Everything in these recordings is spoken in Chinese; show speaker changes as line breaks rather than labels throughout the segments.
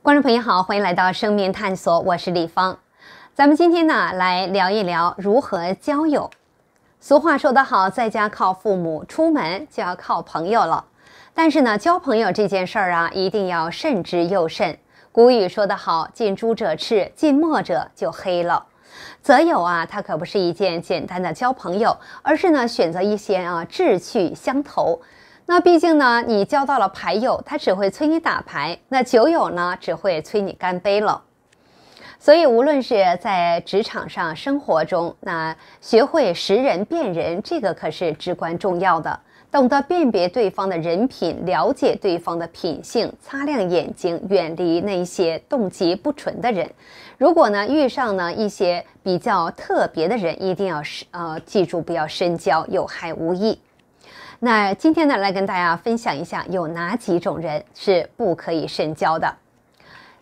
观众朋友好，欢迎来到生命探索，我是李芳。咱们今天呢来聊一聊如何交友。俗话说得好，在家靠父母，出门就要靠朋友了。但是呢，交朋友这件事儿啊，一定要慎之又慎。古语说得好，近朱者赤，近墨者就黑了。择友啊，它可不是一件简单的交朋友，而是呢选择一些啊志趣相投。那毕竟呢，你交到了牌友，他只会催你打牌；那酒友呢，只会催你干杯了。所以，无论是在职场上、生活中，那学会识人辨人，这个可是至关重要的。懂得辨别对方的人品，了解对方的品性，擦亮眼睛，远离那些动机不纯的人。如果呢遇上呢一些比较特别的人，一定要是呃记住不要深交，有害无益。那今天呢，来跟大家分享一下，有哪几种人是不可以深交的？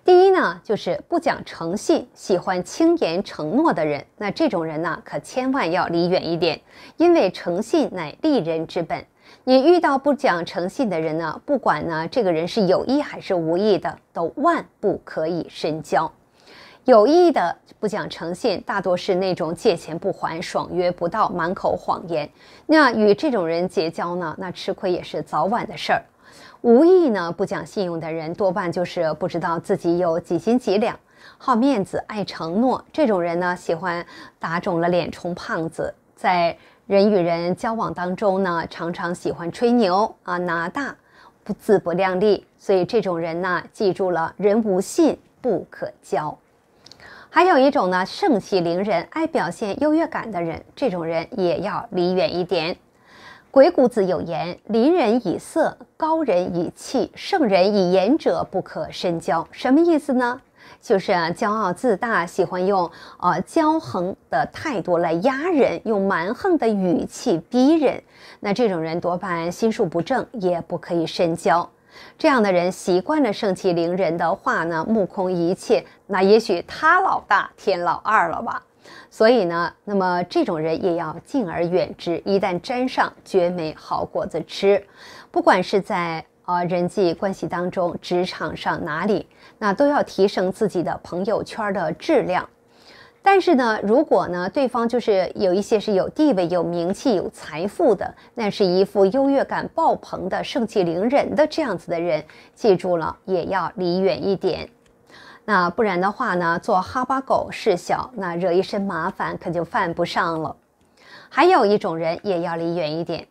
第一呢，就是不讲诚信、喜欢轻言承诺的人。那这种人呢，可千万要离远一点，因为诚信乃立人之本。你遇到不讲诚信的人呢，不管呢这个人是有意还是无意的，都万不可以深交。有意的不讲诚信，大多是那种借钱不还、爽约不到、满口谎言。那与这种人结交呢，那吃亏也是早晚的事儿。无意呢不讲信用的人，多半就是不知道自己有几斤几两，好面子、爱承诺。这种人呢，喜欢打肿了脸充胖子，在人与人交往当中呢，常常喜欢吹牛啊、拿大不自不量力。所以这种人呢，记住了，人无信不可交。还有一种呢，盛气凌人、爱表现优越感的人，这种人也要离远一点。鬼谷子有言：“临人以色，高人以气，圣人以言者，不可深交。”什么意思呢？就是骄傲自大，喜欢用呃骄横的态度来压人，用蛮横的语气逼人。那这种人多半心术不正，也不可以深交。这样的人习惯了盛气凌人的话呢，目空一切。那也许他老大，天老二了吧？所以呢，那么这种人也要敬而远之。一旦沾上，绝没好果子吃。不管是在啊人际关系当中，职场上哪里，那都要提升自己的朋友圈的质量。但是呢，如果呢，对方就是有一些是有地位、有名气、有财富的，那是一副优越感爆棚的、盛气凌人的这样子的人，记住了，也要离远一点。那不然的话呢，做哈巴狗事小，那惹一身麻烦可就犯不上了。还有一种人也要离远一点，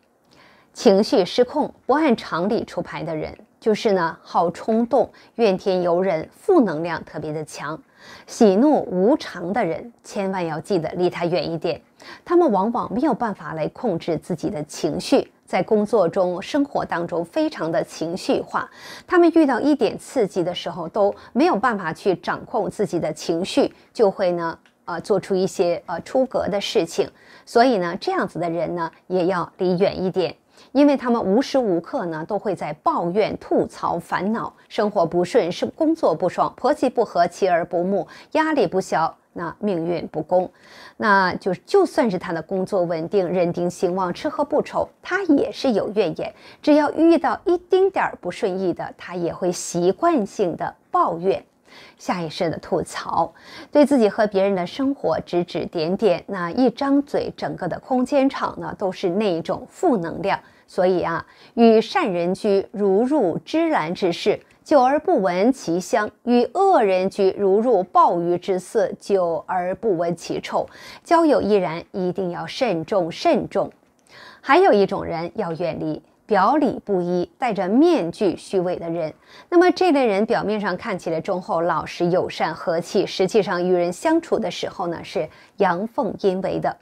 情绪失控、不按常理出牌的人。就是呢，好冲动、怨天尤人、负能量特别的强、喜怒无常的人，千万要记得离他远一点。他们往往没有办法来控制自己的情绪，在工作中、生活当中非常的情绪化。他们遇到一点刺激的时候，都没有办法去掌控自己的情绪，就会呢，呃，做出一些呃出格的事情。所以呢，这样子的人呢，也要离远一点。因为他们无时无刻呢都会在抱怨、吐槽、烦恼，生活不顺、生工作不爽、婆媳不和、妻儿不睦、压力不小，那命运不公，那就就算是他的工作稳定、人丁兴旺、吃喝不愁，他也是有怨言。只要遇到一丁点儿不顺意的，他也会习惯性的抱怨。下意识的吐槽，对自己和别人的生活指指点点，那一张嘴，整个的空间场呢都是那一种负能量。所以啊，与善人居，如入芝兰之室，久而不闻其香；与恶人居，如入鲍鱼之肆，久而不闻其臭。交友亦然，一定要慎重慎重。还有一种人要远离。表里不一、戴着面具、虚伪的人，那么这类人表面上看起来忠厚、老实、友善、和气，实际上与人相处的时候呢，是阳奉阴违的。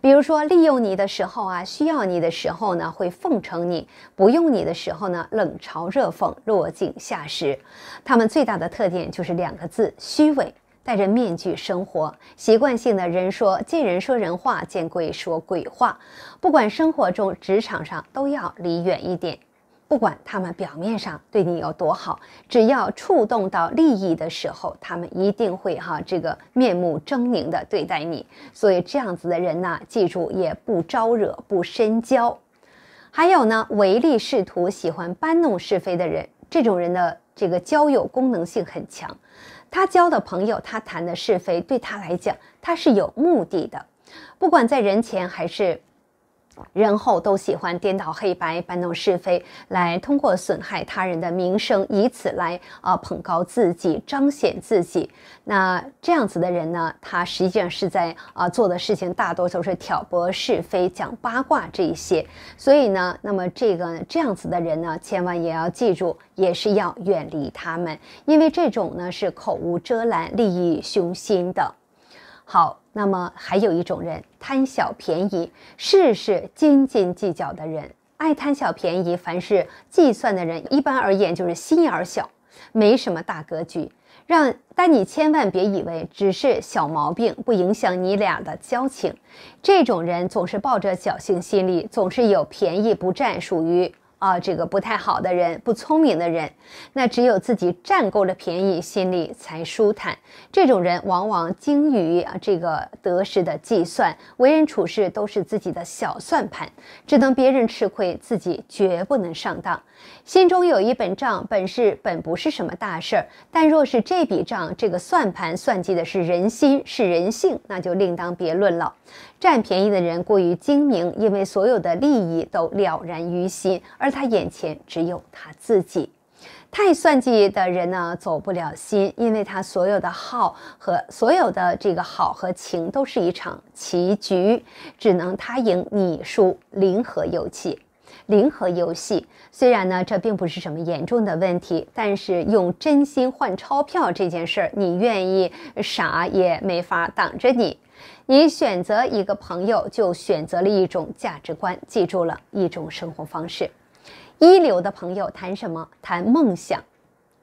比如说，利用你的时候啊，需要你的时候呢，会奉承你；不用你的时候呢，冷嘲热讽、落井下石。他们最大的特点就是两个字：虚伪。戴着面具生活，习惯性的人说见人说人话，见鬼说鬼话。不管生活中、职场上都要离远一点。不管他们表面上对你有多好，只要触动到利益的时候，他们一定会哈这个面目狰狞的对待你。所以这样子的人呢，记住也不招惹，不深交。还有呢，唯利是图、喜欢搬弄是非的人，这种人的这个交友功能性很强。他交的朋友，他谈的是非，对他来讲，他是有目的的，不管在人前还是。然后都喜欢颠倒黑白、搬弄是非，来通过损害他人的名声，以此来啊捧高自己、彰显自己。那这样子的人呢，他实际上是在啊做的事情，大多都是挑拨是非、讲八卦这一些。所以呢，那么这个这样子的人呢，千万也要记住，也是要远离他们，因为这种呢是口无遮拦、利益熏心的。好，那么还有一种人贪小便宜、事事斤斤计较的人，爱贪小便宜、凡事计算的人，一般而言就是心眼小，没什么大格局。让但你千万别以为只是小毛病，不影响你俩的交情。这种人总是抱着侥幸心理，总是有便宜不占，属于。啊，这个不太好的人，不聪明的人，那只有自己占够了便宜，心里才舒坦。这种人往往精于啊这个得失的计算，为人处事都是自己的小算盘，只能别人吃亏，自己绝不能上当。心中有一本账，本事本不是什么大事儿，但若是这笔账，这个算盘算计的是人心，是人性，那就另当别论了。占便宜的人过于精明，因为所有的利益都了然于心，而他眼前只有他自己，太算计的人呢，走不了心，因为他所有的好和所有的这个好和情，都是一场棋局，只能他赢你输，零和游戏。零和游戏虽然呢，这并不是什么严重的问题，但是用真心换钞票这件事儿，你愿意傻也没法挡着你。你选择一个朋友，就选择了一种价值观，记住了一种生活方式。一流的朋友谈什么？谈梦想，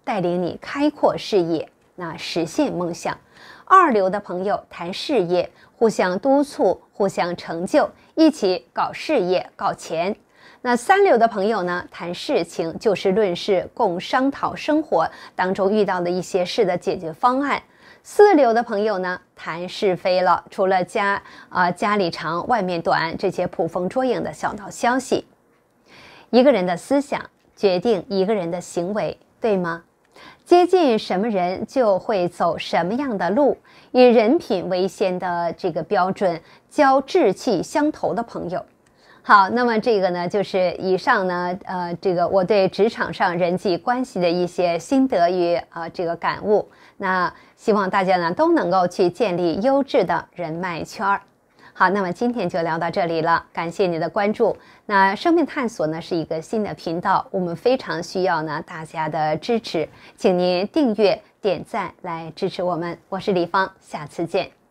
带领你开阔视野，那实现梦想。二流的朋友谈事业，互相督促，互相成就，一起搞事业、搞钱。那三流的朋友呢？谈事情，就事论事，共商讨生活当中遇到的一些事的解决方案。四流的朋友呢？谈是非了，除了家啊，家里长，外面短，这些捕风捉影的小道消息。一个人的思想决定一个人的行为，对吗？接近什么人就会走什么样的路，以人品为先的这个标准，交志气相投的朋友。好，那么这个呢，就是以上呢，呃，这个我对职场上人际关系的一些心得与啊这个感悟。那希望大家呢都能够去建立优质的人脉圈儿。好，那么今天就聊到这里了，感谢您的关注。那生命探索呢是一个新的频道，我们非常需要呢大家的支持，请您订阅、点赞来支持我们。我是李芳，下次见。